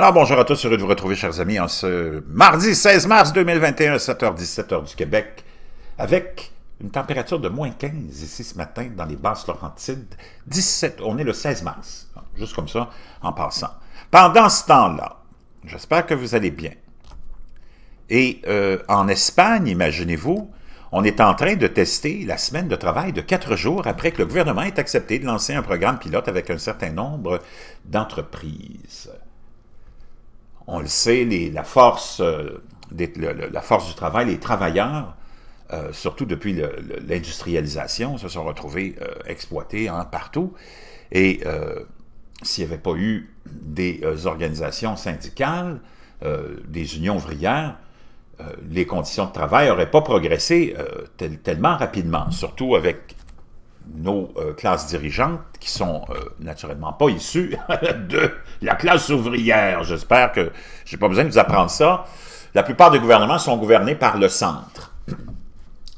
Alors bonjour à tous, heureux de vous retrouver chers amis en ce mardi 16 mars 2021 7h17 du Québec avec une température de moins 15 ici ce matin dans les basses Laurentides. 17, on est le 16 mars, juste comme ça en passant. Pendant ce temps-là, j'espère que vous allez bien. Et euh, en Espagne, imaginez-vous, on est en train de tester la semaine de travail de quatre jours après que le gouvernement ait accepté de lancer un programme pilote avec un certain nombre d'entreprises on le sait, euh, la, force, du travail, les travailleurs, euh, surtout depuis l'industrialisation, se sont retrouvés euh, exploités hein, partout. Et s'il n'y avait pas eu des organisations syndicales, des unions ouvrières, les conditions de travail n'auraient pas progressé tellement rapidement, surtout avec nos euh, classes dirigeantes, qui sont euh, naturellement pas issues de la classe ouvrière. J'espère que j'ai pas besoin de vous apprendre ça. La plupart des gouvernements sont gouvernés par le centre,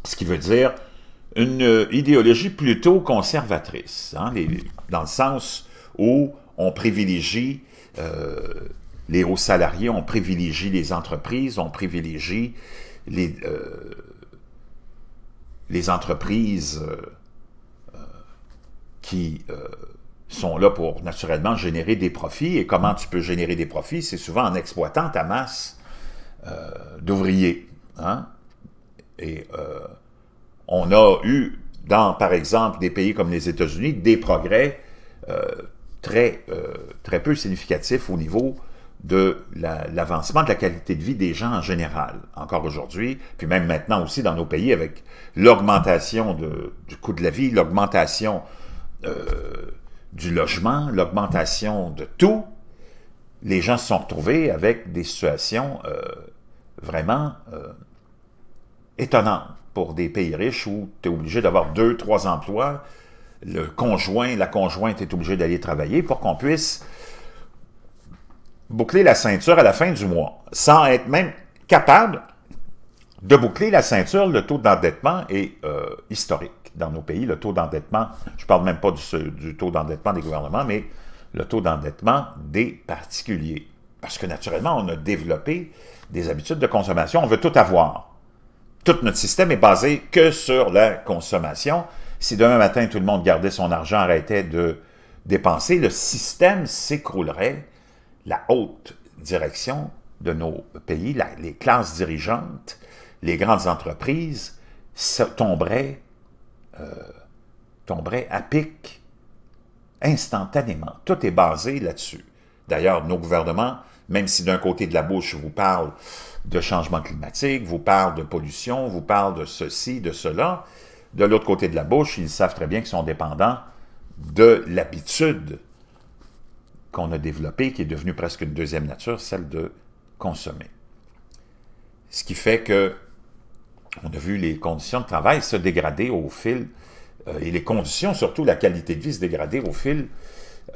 ce qui veut dire une euh, idéologie plutôt conservatrice, hein, dans le sens où on privilégie les hauts salariés, on privilégie les entreprises, on privilégie les, les entreprises qui euh, sont là pour naturellement générer des profits. Et comment tu peux générer des profits? C'est souvent en exploitant ta masse euh, d'ouvriers. Hein? Et euh, on a eu, dans, par exemple, des pays comme les États-Unis, des progrès très, très peu significatifs au niveau de l'avancement de la qualité de vie des gens en général, encore aujourd'hui, puis même maintenant aussi dans nos pays, avec l'augmentation du coût de la vie, l'augmentation euh, du logement, l'augmentation de tout, les gens se sont retrouvés avec des situations euh, vraiment euh, étonnantes pour des pays riches où tu es obligé d'avoir deux, trois emplois, le conjoint, la conjointe est obligée d'aller travailler pour qu'on puisse boucler la ceinture à la fin du mois, sans être même capable de boucler la ceinture, le taux d'endettement est historique dans nos pays, le taux d'endettement, je ne parle même pas du, taux d'endettement des gouvernements, mais le taux d'endettement des particuliers. Parce que naturellement, on a développé des habitudes de consommation, on veut tout avoir. Tout notre système est basé que sur la consommation. Si demain matin, tout le monde gardait son argent, arrêtait de dépenser, le système s'écroulerait. La haute direction de nos pays, les classes dirigeantes, les grandes entreprises tomberaient euh, tomberait à pic instantanément. Tout est basé là-dessus. D'ailleurs, nos gouvernements, même si d'un côté de la bouche, vous parlent de changement climatique, vous parlent de pollution, vous parlent de ceci, de cela, de l'autre côté de la bouche, ils savent très bien qu'ils sont dépendants de l'habitude qu'on a développée, qui est devenue presque une deuxième nature, celle de consommer. Ce qui fait que on a vu les conditions de travail se dégrader au fil, euh, et les conditions, surtout la qualité de vie, se dégrader au fil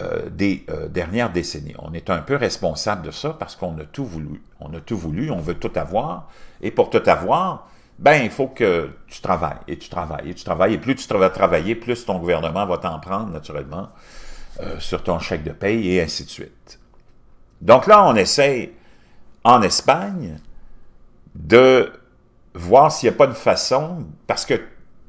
euh, des euh, dernières décennies. On est un peu responsable de ça parce qu'on a tout voulu. On a tout voulu, on veut tout avoir, et pour tout avoir, ben, il faut que tu travailles, et tu travailles, et tu travailles, et plus tu vas travailler, plus ton gouvernement va t'en prendre, naturellement, sur ton chèque de paye, et ainsi de suite. Donc là, on essaie, en Espagne, de voir s'il n'y a pas de façon, parce que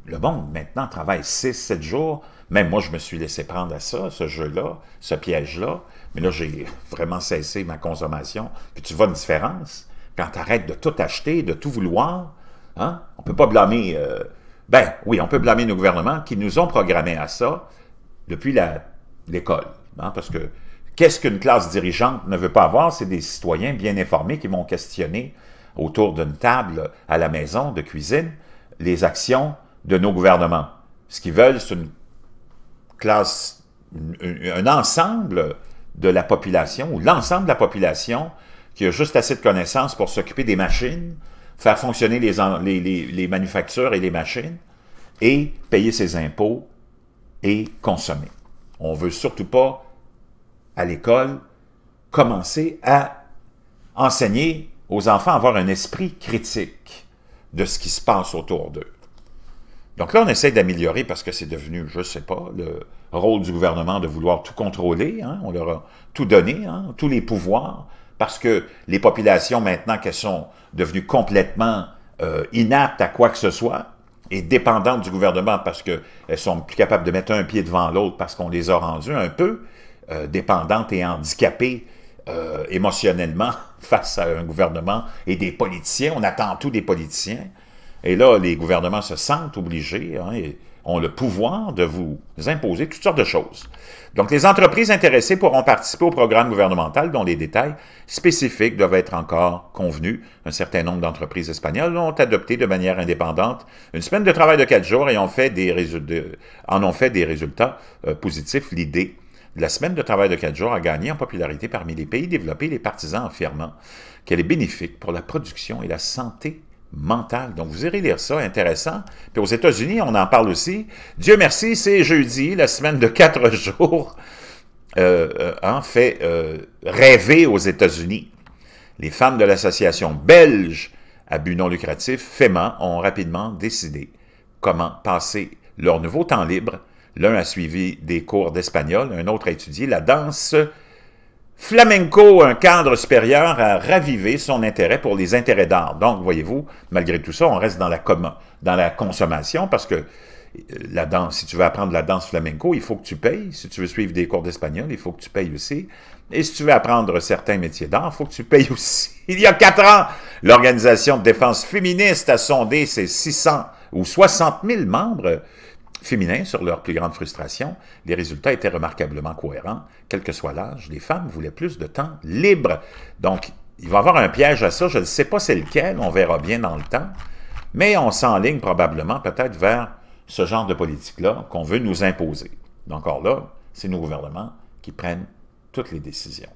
le monde maintenant travaille 6-7 jours, même moi je me suis laissé prendre à ça, ce jeu-là, ce piège-là, mais là j'ai vraiment cessé ma consommation, puis tu vois une différence, quand tu arrêtes de tout acheter, de tout vouloir, hein, on peut pas blâmer, euh, ben oui, on peut blâmer nos gouvernements qui nous ont programmés à ça depuis l'école, hein, parce que qu'est-ce qu'une classe dirigeante ne veut pas avoir, c'est des citoyens bien informés qui vont questionner autour d'une table à la maison de cuisine les actions de nos gouvernements. Ce qu'ils veulent, c'est une classe, un ensemble de la population, ou l'ensemble de la population qui a juste assez de connaissances pour s'occuper des machines, faire fonctionner les, les, manufactures et les machines, et payer ses impôts et consommer. On ne veut surtout pas, à l'école, commencer à enseigner aux enfants avoir un esprit critique de ce qui se passe autour d'eux. Donc là, on essaie d'améliorer parce que c'est devenu, je ne sais pas, le rôle du gouvernement de vouloir tout contrôler. Hein. On leur a tout donné, hein, tous les pouvoirs, parce que les populations, maintenant qu'elles sont devenues complètement euh, inaptes à quoi que ce soit et dépendantes du gouvernement parce qu'elles sont plus capables de mettre un pied devant l'autre parce qu'on les a rendues un peu euh, dépendantes et handicapées euh, émotionnellement face à un gouvernement et des politiciens. On attend tout des politiciens. Et là, les gouvernements se sentent obligés, hein, et ont le pouvoir de vous imposer toutes sortes de choses. Donc, les entreprises intéressées pourront participer au programme gouvernemental dont les détails spécifiques doivent être encore convenus. Un certain nombre d'entreprises espagnoles ont adopté de manière indépendante une semaine de travail de quatre jours et ont fait des en ont fait des résultats euh, positifs. L'idée la semaine de travail de quatre jours a gagné en popularité parmi les pays développés, les partisans affirmant qu'elle est bénéfique pour la production et la santé mentale. Donc, vous irez lire ça, intéressant. Puis aux États-Unis, on en parle aussi. Dieu merci, c'est jeudi, la semaine de quatre jours euh, euh, fait euh, rêver aux États-Unis. Les femmes de l'association belge à but non lucratif, FEMA, ont rapidement décidé comment passer leur nouveau temps libre L'un a suivi des cours d'espagnol, un autre a étudié la danse flamenco, un cadre supérieur, a ravivé son intérêt pour les intérêts d'art. Donc, voyez-vous, malgré tout ça, on reste dans la, dans la consommation parce que euh, la danse, si tu veux apprendre la danse flamenco, il faut que tu payes. Si tu veux suivre des cours d'espagnol, il faut que tu payes aussi. Et si tu veux apprendre certains métiers d'art, il faut que tu payes aussi. Il y a quatre ans, l'Organisation de défense féministe a sondé ses 600 ou 60 000 membres féminins sur leur plus grande frustration, les résultats étaient remarquablement cohérents. Quel que soit l'âge, les femmes voulaient plus de temps libre. Donc, il va y avoir un piège à ça. Je ne sais pas c'est lequel, on verra bien dans le temps. Mais on s'enligne probablement peut-être vers ce genre de politique-là qu'on veut nous imposer. Donc, Encore là, c'est nos gouvernements qui prennent toutes les décisions.